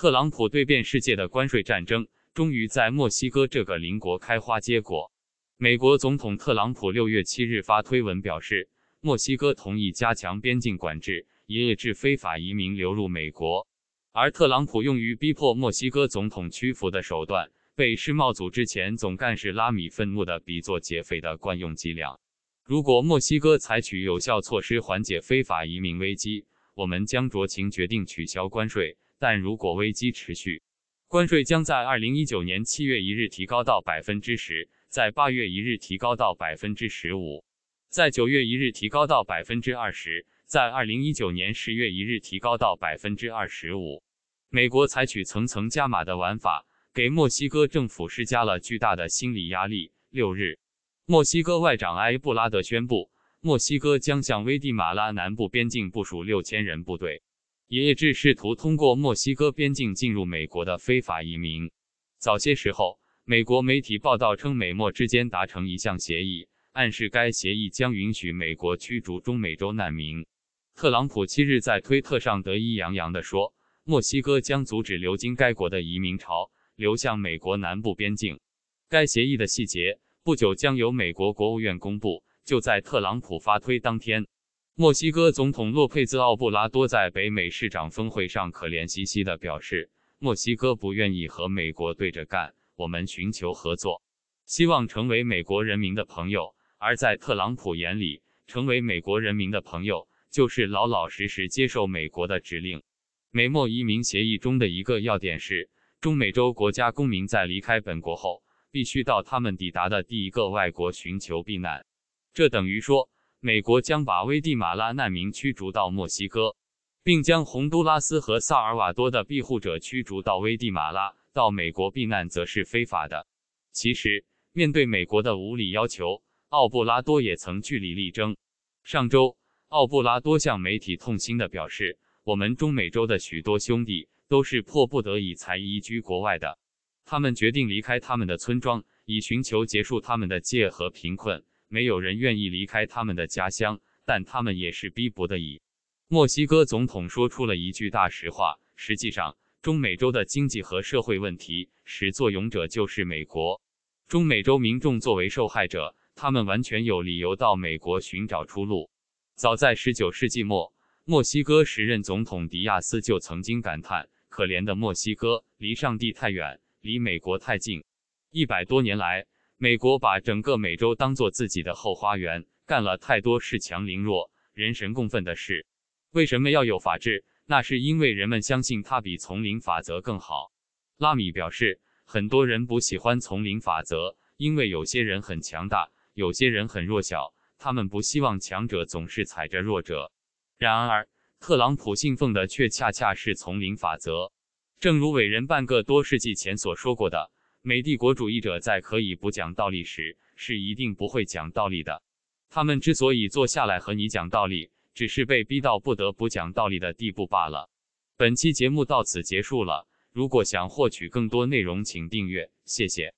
特朗普对遍世界的关税战争终于在墨西哥这个邻国开花结果。美国总统特朗普六月七日发推文表示，墨西哥同意加强边境管制，以遏制非法移民流入美国。而特朗普用于逼迫墨西哥总统屈服的手段，被世贸组织前总干事拉米愤怒的比作劫匪的惯用伎俩。如果墨西哥采取有效措施缓解非法移民危机，我们将酌情决定取消关税。但如果危机持续，关税将在二零一九年七月一日提高到百分之十，在八月一日提高到百分之十五，在九月一日提高到百分之二十，在二零一九年十月一日提高到百分之二十五。美国采取层层加码的玩法，给墨西哥政府施加了巨大的心理压力。六日，墨西哥外长埃布拉德宣布，墨西哥将向危地马拉南部边境部署六千人部队。爷爷试图通过墨西哥边境进入美国的非法移民。早些时候，美国媒体报道称，美墨之间达成一项协议，暗示该协议将允许美国驱逐中美洲难民。特朗普七日在推特上得意洋洋地说：“墨西哥将阻止流经该国的移民潮流向美国南部边境。”该协议的细节不久将由美国国务院公布。就在特朗普发推当天。墨西哥总统洛佩兹·奥布拉多在北美市长峰会上可怜兮兮地表示：“墨西哥不愿意和美国对着干，我们寻求合作，希望成为美国人民的朋友。”而在特朗普眼里，成为美国人民的朋友就是老老实实接受美国的指令。美墨移民协议中的一个要点是，中美洲国家公民在离开本国后，必须到他们抵达的第一个外国寻求避难。这等于说。美国将把危地马拉难民驱逐到墨西哥，并将洪都拉斯和萨尔瓦多的庇护者驱逐到危地马拉。到美国避难则是非法的。其实，面对美国的无理要求，奥布拉多也曾据理力争。上周，奥布拉多向媒体痛心地表示：“我们中美洲的许多兄弟都是迫不得已才移居国外的。他们决定离开他们的村庄，以寻求结束他们的戒和贫困。”没有人愿意离开他们的家乡，但他们也是逼不得已。墨西哥总统说出了一句大实话：实际上，中美洲的经济和社会问题始作俑者就是美国。中美洲民众作为受害者，他们完全有理由到美国寻找出路。早在19世纪末，墨西哥时任总统迪亚斯就曾经感叹：“可怜的墨西哥，离上帝太远，离美国太近。”一百多年来。美国把整个美洲当做自己的后花园，干了太多恃强凌弱、人神共愤的事。为什么要有法治？那是因为人们相信它比丛林法则更好。拉米表示，很多人不喜欢丛林法则，因为有些人很强大，有些人很弱小，他们不希望强者总是踩着弱者。然而，特朗普信奉的却恰恰是丛林法则。正如伟人半个多世纪前所说过的。美帝国主义者在可以不讲道理时，是一定不会讲道理的。他们之所以坐下来和你讲道理，只是被逼到不得不讲道理的地步罢了。本期节目到此结束了。如果想获取更多内容，请订阅，谢谢。